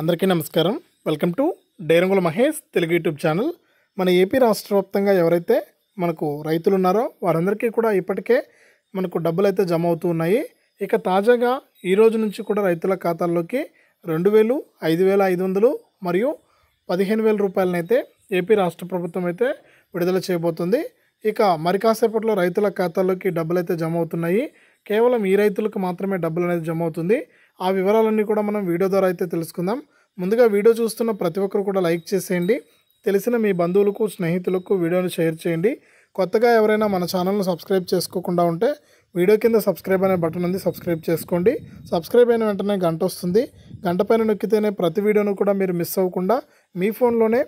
అందరికీ నమస్కారం welcome to డైరంగుల మహేష్ తెలుగు యూట్యూబ్ ఛానల్ మన ఏపీ రాష్ట్ర వ్యాప్తంగా ఎవరైతే మనకు రైతులు ఉన్నారో వారందరికీ కూడా ఇప్పటికే మనకు డబ్బులు అయితే జమ అవుతూ ఉన్నాయి ఇక తాజాగా ఈ రోజు నుంచి కూడా రైతుల ఖాతాల్లోకి రెండు వేలు ఐదు వేల ఐదు వందలు మరియు పదిహేను వేల రూపాయలనైతే ఏపీ రాష్ట్ర ప్రభుత్వం అయితే విడుదల చేయబోతుంది ఇక మరి కాసేపట్లో రైతుల ఖాతాల్లోకి డబ్బులు అయితే జమ అవుతున్నాయి కేవలం ఈ రైతులకు మాత్రమే డబ్బులు అనేది జమ అవుతుంది ఆ వివరాలన్నీ కూడా మనం వీడియో ద్వారా అయితే తెలుసుకుందాం ముందుగా వీడియో చూస్తున్న ప్రతి ఒక్కరు కూడా లైక్ చేసేయండి తెలిసిన మీ బంధువులకు స్నేహితులకు వీడియోని షేర్ చేయండి కొత్తగా ఎవరైనా మన ఛానల్ను సబ్స్క్రైబ్ చేసుకోకుండా ఉంటే వీడియో కింద సబ్స్క్రైబ్ అనే బటన్ ఉంది సబ్స్క్రైబ్ చేసుకోండి సబ్స్క్రైబ్ అయిన వెంటనే గంట వస్తుంది గంట పైన నొక్కితేనే ప్రతి వీడియోను కూడా మీరు మిస్ అవ్వకుండా మీ ఫోన్లోనే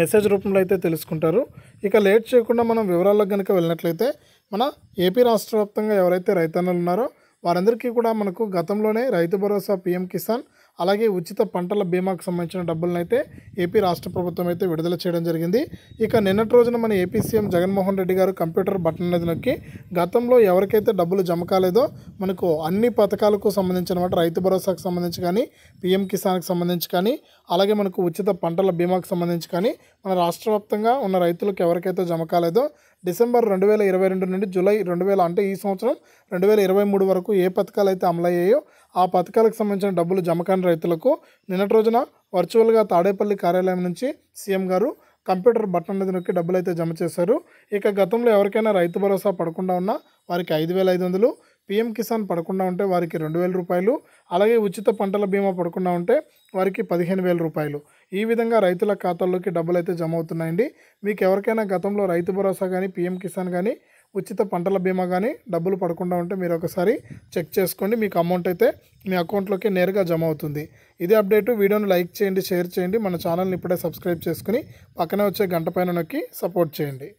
మెసేజ్ రూపంలో అయితే తెలుసుకుంటారు ఇక లేట్ చేయకుండా మనం వివరాల్లో కనుక వెళ్ళినట్లయితే మన ఏపీ రాష్ట్ర ఎవరైతే రైతన్నలు ఉన్నారో వారందరికీ కూడా మనకు గతంలోనే రైతు భరోసా పీఎం కిసాన్ అలాగే ఉచిత పంటల బీమాకు సంబంధించిన డబ్బులను అయితే ఏపీ రాష్ట్ర ప్రభుత్వం అయితే విడుదల చేయడం జరిగింది ఇక నిన్నటి రోజున మన ఏపీ సీఎం జగన్మోహన్ రెడ్డి గారు కంప్యూటర్ బటన్ అనేది నొక్కి గతంలో ఎవరికైతే డబ్బులు జమ కాలేదో మనకు అన్ని పథకాలకు సంబంధించిన మాట రైతు భరోసాకు సంబంధించి కానీ పీఎం కిసాన్కి సంబంధించి కానీ అలాగే మనకు ఉచిత పంటల బీమాకు సంబంధించి కానీ మన రాష్ట్ర ఉన్న రైతులకు ఎవరికైతే జమ కాలేదో డిసెంబర్ రెండు వేల ఇరవై రెండు నుండి జూలై రెండు వేల అంటే ఈ సంవత్సరం రెండు వేల ఇరవై మూడు వరకు ఏ పథకాలు అయితే అమలయ్యాయో ఆ పథకాలకు సంబంధించిన డబ్బులు జమ కాని రైతులకు నిన్నటి రోజున వర్చువల్గా తాడేపల్లి కార్యాలయం నుంచి సీఎం గారు కంప్యూటర్ బటన్ అనేది నొక్కి డబ్బులు అయితే జమ చేశారు ఇక గతంలో ఎవరికైనా రైతు భరోసా పడకుండా ఉన్నా వారికి ఐదు వేల ఐదు వందలు పీఎం కిసాన్ పడకుండా ఉంటే వారికి రెండు వేల రూపాయలు అలాగే ఉచిత పంటల బీమా పడకుండా ఉంటే వారికి పదిహేను వేల రూపాయలు ఈ విధంగా రైతుల ఖాతాల్లోకి డబ్బులు అయితే జమ అవుతున్నాయండి మీకు ఎవరికైనా గతంలో రైతు భరోసా కానీ పీఎం కిసాన్ కానీ ఉచిత పంటల బీమా కానీ డబ్బులు పడకుండా ఉంటే మీరు ఒకసారి చెక్ చేసుకోండి మీకు అమౌంట్ అయితే మీ అకౌంట్లోకి నేరుగా జమ అవుతుంది ఇదే అప్డేట్ వీడియోను లైక్ చేయండి షేర్ చేయండి మన ఛానల్ని ఇప్పుడే సబ్స్క్రైబ్ చేసుకుని పక్కనే వచ్చే గంట పైన నొక్కి సపోర్ట్ చేయండి